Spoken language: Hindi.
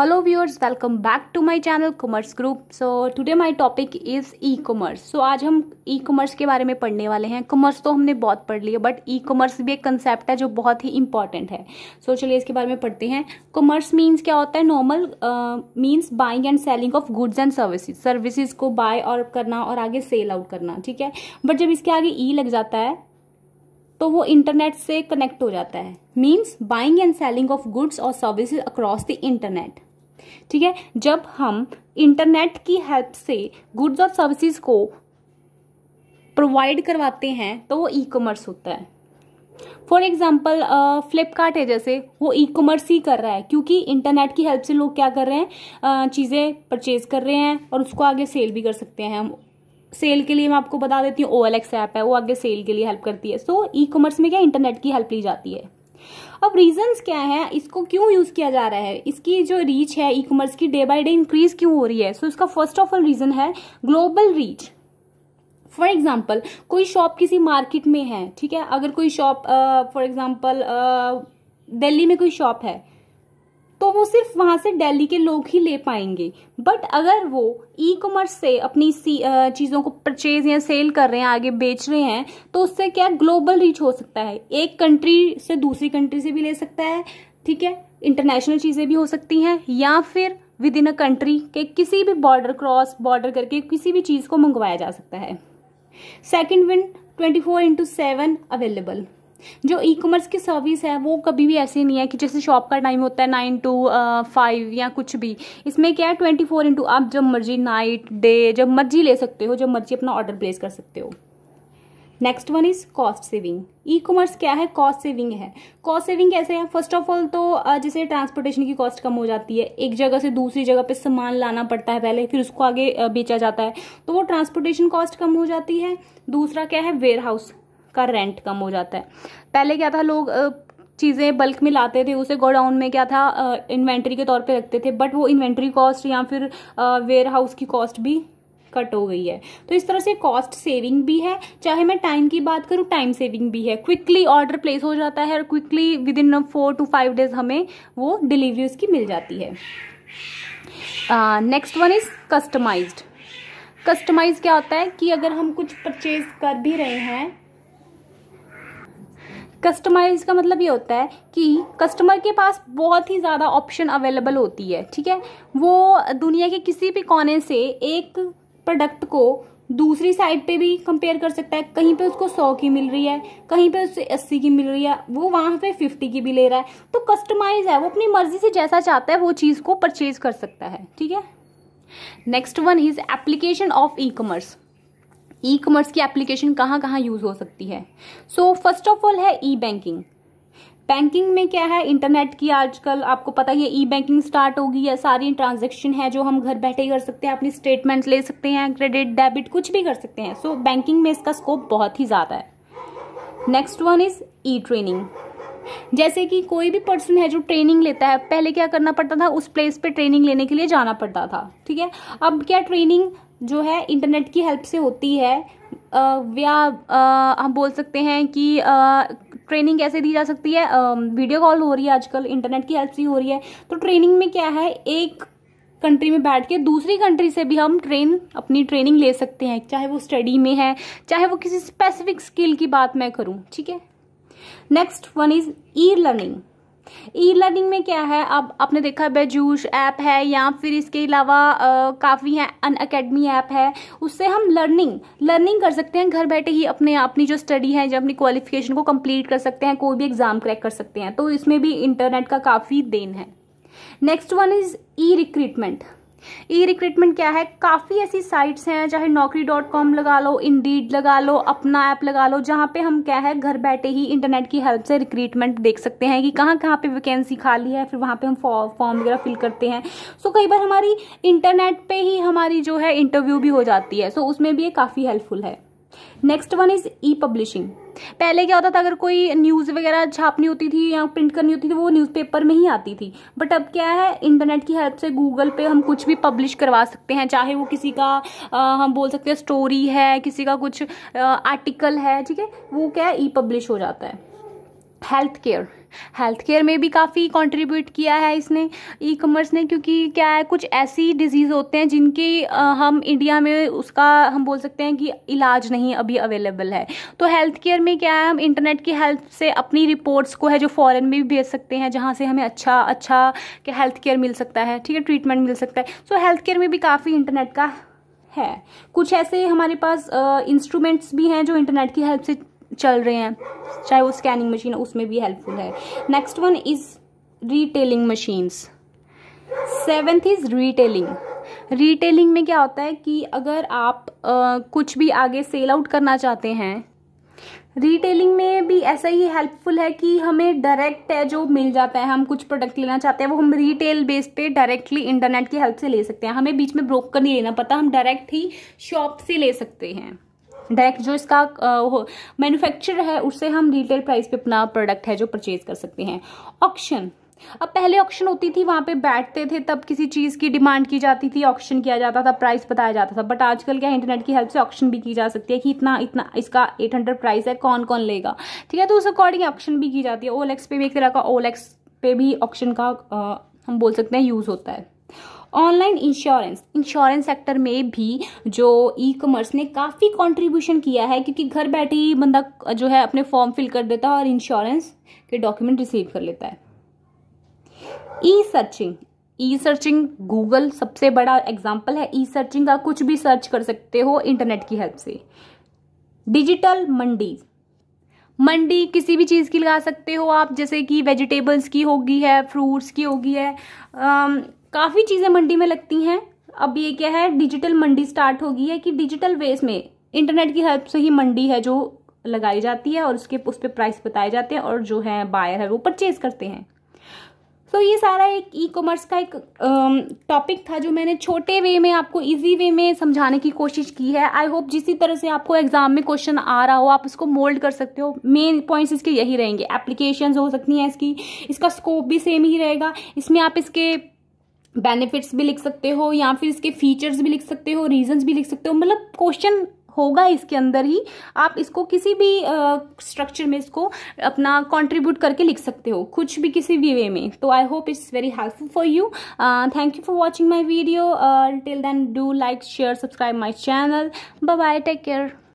hello viewers welcome back to my channel commerce group so today my topic is e commerce so आज हम e कॉमर्स के बारे में पढ़ने वाले हैं कॉमर्स तो हमने बहुत पढ़ लिया बट ई कॉमर्स भी एक कंसेप्ट है जो बहुत ही इंपॉर्टेंट है सो so, चलिए इसके बारे में पढ़ते हैं कॉमर्स मीन्स क्या होता है normal means buying and selling of goods and services services को बाय और करना और आगे सेल आउट करना ठीक है बट जब इसके आगे ई e लग जाता है तो वो इंटरनेट से कनेक्ट हो जाता है means buying and selling of goods और सर्विसेज अक्रॉस द इंटरनेट ठीक है जब हम इंटरनेट की हेल्प से गुड्स और सर्विसेज को प्रोवाइड करवाते हैं तो वो ई कॉमर्स होता है फॉर एग्जाम्पल फ्लिपकार्ट है जैसे वो ई कॉमर्स ही कर रहा है क्योंकि इंटरनेट की हेल्प से लोग क्या कर रहे हैं uh, चीज़ें परचेज कर रहे हैं और उसको आगे सेल भी कर सकते हैं हम सेल के लिए मैं आपको बता देती हूँ ओ एल एक्स ऐप है वो आगे सेल के लिए हेल्प करती है सो ई कॉमर्स में क्या इंटरनेट की हेल्प ली जाती है अब रीजंस क्या है इसको क्यों यूज़ किया जा रहा है इसकी जो रीच है ई कॉमर्स की डे बाय डे इंक्रीज क्यों हो रही है सो so, इसका फर्स्ट ऑफ ऑल रीज़न है ग्लोबल रीच फॉर एग्जाम्पल कोई शॉप किसी मार्केट में है ठीक है अगर कोई शॉप फॉर एग्जाम्पल दिल्ली में कोई शॉप है तो वो सिर्फ वहां से दिल्ली के लोग ही ले पाएंगे बट अगर वो ई कॉमर्स से अपनी चीज़ों को परचेज या सेल कर रहे हैं आगे बेच रहे हैं तो उससे क्या ग्लोबल रीच हो सकता है एक कंट्री से दूसरी कंट्री से भी ले सकता है ठीक है इंटरनेशनल चीज़ें भी हो सकती हैं या फिर विद इन अ कंट्री के किसी भी बॉर्डर क्रॉस बॉर्डर करके किसी भी चीज़ को मंगवाया जा सकता है second one twenty four into seven available जो ई कॉमर्स की सर्विस है वो कभी भी ऐसे नहीं है कि जैसे शॉप का टाइम होता है नाइन टू फाइव या कुछ भी इसमें क्या है ट्वेंटी फोर इंटू आप जब मर्जी नाइट डे जब मर्जी ले सकते हो जब मर्जी अपना ऑर्डर प्लेस कर सकते हो next one is cost saving e commerce क्या है कॉस्ट सेविंग है कॉस्ट सेविंग कैसे है फर्स्ट ऑफ ऑल तो uh, जैसे ट्रांसपोर्टेशन की कॉस्ट कम हो जाती है एक जगह से दूसरी जगह पे सामान लाना पड़ता है पहले फिर उसको आगे uh, बेचा जाता है तो वो ट्रांसपोर्टेशन कॉस्ट कम हो जाती है दूसरा क्या है वेयर हाउस उसका रेंट कम हो जाता है पहले क्या था लोग चीज़ें बल्क में लाते थे उसे गोडाउन में क्या था इन्वेंट्री के तौर पे रखते थे बट वो इन्वेंट्री कॉस्ट या फिर वेयर हाउस की कॉस्ट भी कट हो गई है तो इस तरह से कॉस्ट सेविंग भी है चाहे मैं टाइम की बात करूँ टाइम सेविंग भी है क्विकली ऑर्डर प्लेस हो जाता है और quickly within four to five days हमें वो डिलीवरी उसकी मिल जाती है next one is customised customise क्या होता है कि अगर हम कुछ परचेज कर भी रहे हैं कस्टमाइज का मतलब ये होता है कि कस्टमर के पास बहुत ही ज़्यादा ऑप्शन अवेलेबल होती है ठीक है वो दुनिया के किसी भी कोने से एक प्रोडक्ट को दूसरी साइड पे भी कंपेयर कर सकता है कहीं पे उसको सौ की मिल रही है कहीं पे उससे अस्सी की मिल रही है वो वहाँ पे फिफ्टी की भी ले रहा है तो कस्टमाइज है वो अपनी मर्जी से जैसा चाहता है वो चीज़ को परचेज कर सकता है ठीक है next one is application of e commerce e commerce की एप्लीकेशन कहाँ कहाँ यूज़ हो सकती है सो फर्स्ट ऑफ ऑल है ई बैंकिंग बैंकिंग में क्या है इंटरनेट की आजकल आपको पता ही है ई बैंकिंग स्टार्ट होगी या सारी ट्रांजेक्शन है जो हम घर बैठे ही कर सकते हैं अपनी स्टेटमेंट ले सकते हैं क्रेडिट डेबिट कुछ भी कर सकते हैं सो so, बैंकिंग में इसका स्कोप बहुत ही ज़्यादा है next one is e training जैसे कि कोई भी पर्सन है जो ट्रेनिंग लेता है पहले क्या करना पड़ता था उस प्लेस पे ट्रेनिंग लेने के लिए जाना पड़ता था ठीक है अब क्या ट्रेनिंग जो है इंटरनेट की हेल्प से होती है या हम बोल सकते हैं कि ट्रेनिंग कैसे दी जा सकती है वीडियो कॉल हो रही है आजकल इंटरनेट की हेल्प से हो रही है तो ट्रेनिंग में क्या है एक कंट्री में बैठ के दूसरी कंट्री से भी हम ट्रेन अपनी ट्रेनिंग ले सकते हैं चाहे वो स्टडी में है चाहे वो किसी स्पेसिफिक स्किल की बात मैं करूँ ठीक है next one is e learning e learning में क्या है अब आपने देखा बेजूश ऐप है या फिर इसके अलावा काफ़ी हैं अन अकेडमी ऐप है उससे हम लर्निंग लर्निंग कर सकते हैं घर बैठे ही अपने अपनी जो स्टडी है जो अपनी क्वालिफिकेशन को कंप्लीट कर सकते हैं कोई भी एग्ज़ाम क्रैक कर सकते हैं तो इसमें भी इंटरनेट का काफ़ी देन है next one is e recruitment e recruitment क्या है काफ़ी ऐसी साइट्स हैं चाहे नौकरी डॉट कॉम लगा लो इंडीड लगा लो अपना ऐप लगा लो जहाँ पे हम क्या है घर बैठे ही इंटरनेट की हेल्प से रिक्रूटमेंट देख सकते हैं कि कहाँ कहाँ पे वैकेंसी खाली है फिर वहाँ पे हम फॉर्म वगैरह फिल करते हैं सो कई बार हमारी इंटरनेट पे ही हमारी जो है इंटरव्यू भी हो जाती है सो उसमें भी ये काफ़ी हेल्पफुल है next one is e publishing पहले क्या होता था अगर कोई न्यूज़ वगैरह छापनी होती थी या प्रिंट करनी होती थी वो न्यूज़पेपर में ही आती थी बट अब क्या है इंटरनेट की हेल्प से गूगल पे हम कुछ भी पब्लिश करवा सकते हैं चाहे वो किसी का आ, हम बोल सकते हैं स्टोरी है किसी का कुछ आर्टिकल है ठीक है वो क्या है ई पब्लिश हो जाता है हेल्थ केयर हेल्थ केयर में भी काफ़ी कंट्रीब्यूट किया है इसने ई कॉमर्स ने क्योंकि क्या है कुछ ऐसी डिजीज़ होते हैं जिनकी हम इंडिया में उसका हम बोल सकते हैं कि इलाज नहीं अभी अवेलेबल है तो हेल्थ केयर में क्या है हम इंटरनेट की हेल्प से अपनी रिपोर्ट्स को है जो फ़ॉरन में भी भेज सकते हैं जहाँ से हमें अच्छा अच्छा के हेल्थ केयर मिल सकता है ठीक है ट्रीटमेंट मिल सकता है सो हेल्थ केयर में भी काफ़ी इंटरनेट का है कुछ ऐसे हमारे पास इंस्ट्रूमेंट्स भी हैं जो इंटरनेट की हेल्प से चल रहे हैं चाहे वो स्कैनिंग मशीन उसमें भी हेल्पफुल है next one is retailing machines seventh is retailing retailing में क्या होता है कि अगर आप आ, कुछ भी आगे सेल आउट करना चाहते हैं रिटेलिंग में भी ऐसा ही हेल्पफुल है कि हमें डायरेक्ट है जो मिल जाता है हम कुछ प्रोडक्ट लेना चाहते हैं वो हम रिटेल बेस पे डायरेक्टली इंटरनेट की हेल्प से ले सकते हैं हमें बीच में ब्रोकर नहीं लेना पता हम डायरेक्ट ही शॉप से ले सकते हैं डायरेक्ट जो इसका मैन्युफैक्चर है उससे हम रिटेल प्राइस पे अपना प्रोडक्ट है जो परचेज कर सकते हैं ऑक्शन अब पहले ऑक्शन होती थी वहाँ पे बैठते थे तब किसी चीज़ की डिमांड की जाती थी ऑक्शन किया जाता था प्राइस बताया जाता था बट आजकल क्या इंटरनेट की हेल्प से ऑक्शन भी की जा सकती है कि इतना इतना इसका 800 प्राइस है कौन कौन लेगा ठीक है तो उस अकॉर्डिंग ऑक्शन भी की जाती है ओलेक्स पे भी एक तरह का ओलेक्स पे भी ऑक्शन का आ, हम बोल सकते हैं यूज़ होता है ऑनलाइन इंश्योरेंस इंश्योरेंस सेक्टर में भी जो ई कॉमर्स ने काफ़ी कंट्रीब्यूशन किया है क्योंकि घर बैठे ही बंदा जो है अपने फॉर्म फिल कर देता है और इंश्योरेंस के डॉक्यूमेंट रिसीव कर लेता है e searching e searching Google सबसे बड़ा एग्जाम्पल है ई सर्चिंग का कुछ भी सर्च कर सकते हो इंटरनेट की हेल्प से डिजिटल मंडी मंडी किसी भी चीज़ की लगा सकते हो आप जैसे कि वेजिटेबल्स की होगी है फ्रूट्स की होगी है काफ़ी चीज़ें मंडी में लगती हैं अब ये क्या है डिजिटल मंडी स्टार्ट होगी है कि डिजिटल वेस में इंटरनेट की हेल्प से ही मंडी है जो लगाई जाती है और उसके उस पर प्राइस बताए जाते हैं और जो है बायर है वो परचेज करते हैं तो so, ये सारा एक ई कॉमर्स का एक टॉपिक था जो मैंने छोटे वे में आपको इजी वे में समझाने की कोशिश की है आई होप जिस तरह से आपको एग्जाम में क्वेश्चन आ रहा हो आप इसको मोल्ड कर सकते हो मेन पॉइंट्स इसके यही रहेंगे एप्लीकेशंस हो सकती हैं इसकी इसका स्कोप भी सेम ही रहेगा इसमें आप इसके बेनिफिट्स भी लिख सकते हो या फिर इसके फीचर्स भी लिख सकते हो रीजंस भी लिख सकते हो मतलब क्वेश्चन होगा इसके अंदर ही आप इसको किसी भी स्ट्रक्चर uh, में इसको अपना कंट्रीब्यूट करके लिख सकते हो कुछ भी किसी भी वे में तो I hope it's very helpful for you thank you for watching my video till then do like share subscribe my channel bye bye take care